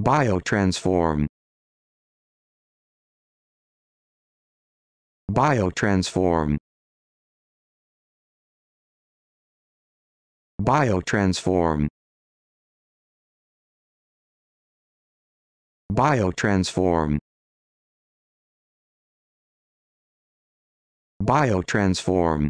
Biotransform Biotransform Biotransform Biotransform Biotransform